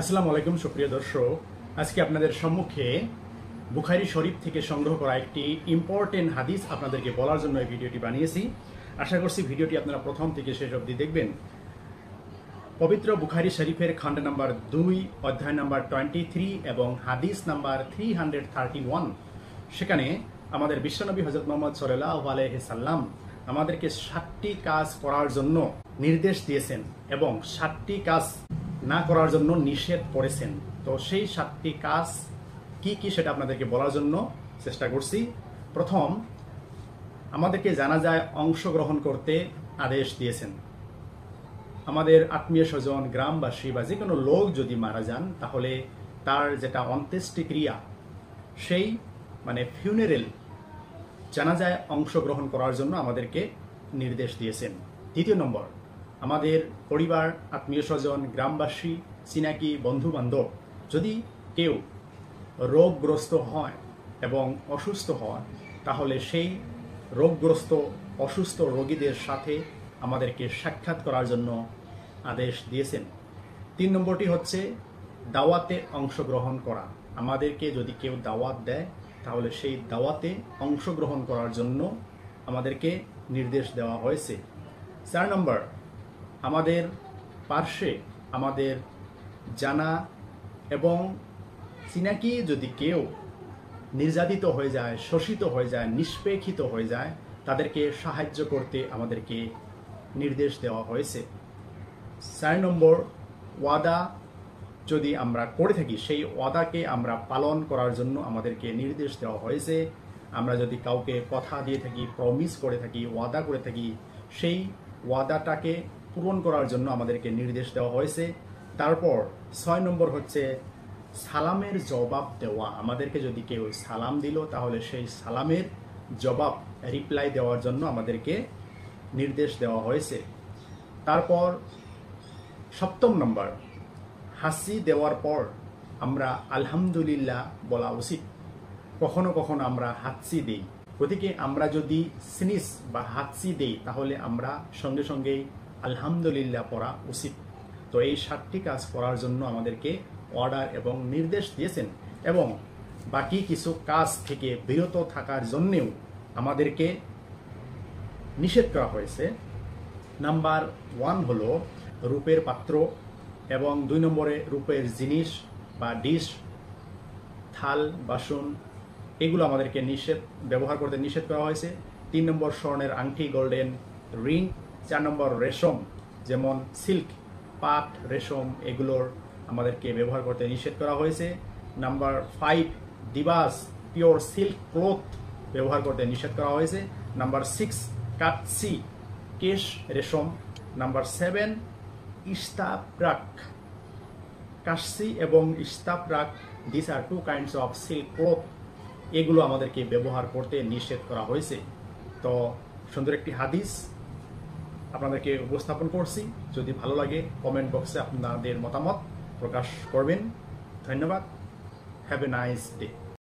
আসসালামু আলাইকুম সুপ্রিয় দর্শক আজকে আপনাদের সম্মুখে বুখারি শরীফ থেকে সংগ্রহ করা একটি ইম্পর্টেন্ট হাদিস আপনাদেরকে বলার জন্য এই ভিডিওটি বানিয়েছি আশা করছি ভিডিওটি আপনারা প্রথম থেকে শেষ অবধি দেখবেন পবিত্র বুখারি শরীফের খণ্ড নাম্বার দুই অধ্যায় নাম্বার টোয়েন্টি থ্রি এবং হাদিস number three hundred thirty one সেখানে আমাদের বিশ্বনবী হজরত মোহাম্মদ সোল্লাহ আলহিসাল্লাম আমাদেরকে সাতটি কাজ করার জন্য নির্দেশ দিয়েছেন এবং সাতটি কাজ না করার জন্য নিষেধ করেছেন তো সেই সাতটি কাজ কি কি সেটা আপনাদেরকে বলার জন্য চেষ্টা করছি প্রথম আমাদেরকে জানা যায় অংশগ্রহণ করতে আদেশ দিয়েছেন আমাদের আত্মীয় স্বজন গ্রামবাসী বা যে কোনো লোক যদি মারা যান তাহলে তার যেটা অন্ত্যেষ্টিক্রিয়া সেই মানে ফিউনেরেল যায় অংশগ্রহণ করার জন্য আমাদেরকে নির্দেশ দিয়েছেন দ্বিতীয় নম্বর আমাদের পরিবার আত্মীয় স্বজন গ্রামবাসী চিনাকি বন্ধুবান্ধব যদি কেউ রোগগ্রস্ত হয় এবং অসুস্থ হয় তাহলে সেই রোগগ্রস্ত অসুস্থ রোগীদের সাথে আমাদেরকে সাক্ষাৎ করার জন্য আদেশ দিয়েছেন তিন নম্বরটি হচ্ছে দাওয়াতে অংশগ্রহণ করা আমাদেরকে যদি কেউ দাওয়াত দেয় তাহলে সেই দাওয়াতে অংশগ্রহণ করার জন্য আমাদেরকে নির্দেশ দেওয়া হয়েছে চার নম্বর আমাদের পার্শ্বে আমাদের জানা এবং চিনাকি যদি কেউ নির্যাতিত হয়ে যায় শোষিত হয়ে যায় নিষ্পেক্ষিত হয়ে যায় তাদেরকে সাহায্য করতে আমাদেরকে নির্দেশ দেওয়া হয়েছে চার নম্বর ওয়াদা যদি আমরা করে থাকি সেই ওয়াদাকে আমরা পালন করার জন্য আমাদেরকে নির্দেশ দেওয়া হয়েছে আমরা যদি কাউকে কথা দিয়ে থাকি প্রমিস করে থাকি ওয়াদা করে থাকি সেই ওয়াদাটাকে পূরণ করার জন্য আমাদেরকে নির্দেশ দেওয়া হয়েছে তারপর ছয় নম্বর হচ্ছে সালামের জবাব দেওয়া আমাদেরকে যদি কেউ সালাম দিল তাহলে সেই সালামের জবাব রিপ্লাই দেওয়ার জন্য আমাদেরকে নির্দেশ দেওয়া হয়েছে তারপর সপ্তম নম্বর হাসি দেওয়ার পর আমরা আলহামদুলিল্লাহ বলা উচিত কখনো কখনো আমরা হাতসি দেই গতিকে আমরা যদি স্নিস বা হাতসি দেই তাহলে আমরা সঙ্গে সঙ্গেই আলহামদুলিল্লাহ পড়া উচিত তো এই সাতটি কাজ করার জন্য আমাদেরকে অর্ডার এবং নির্দেশ দিয়েছেন এবং বাকি কিছু কাজ থেকে বিরত থাকার জন্যেও আমাদেরকে নিষেধ করা হয়েছে নাম্বার ওয়ান হলো রূপের পাত্র এবং দুই নম্বরে রূপের জিনিস বা ডিশ থাল বাসন এগুলো আমাদেরকে নিষেধ ব্যবহার করতে নিষেধ করা হয়েছে তিন নম্বর স্বর্ণের আংটি গোল্ডেন রিং চার নম্বর রেশম যেমন সিল্ক পাট রেশম এগুলোর আমাদেরকে ব্যবহার করতে নিষেধ করা হয়েছে নাম্বার ফাইভ ডিবাস পিওর সিল্ক ক্লোথ ব্যবহার করতে নিষেধ করা হয়েছে নাম্বার সিক্স কাটসি কেশ রেশম নাম্বার সেভেন ইস্তাপ্রাক কাশি এবং ইস্তাপ্রাক this are two kinds of silk cloth এগুলো আমাদেরকে ব্যবহার করতে নিষেধ করা হয়েছে তো সুন্দর একটি হাদিস আপনাদেরকে উপস্থাপন করছি যদি ভালো লাগে কমেন্ট বক্সে আপনাদের মতামত প্রকাশ করবেন ধন্যবাদ হ্যাভ এ নাইস ডে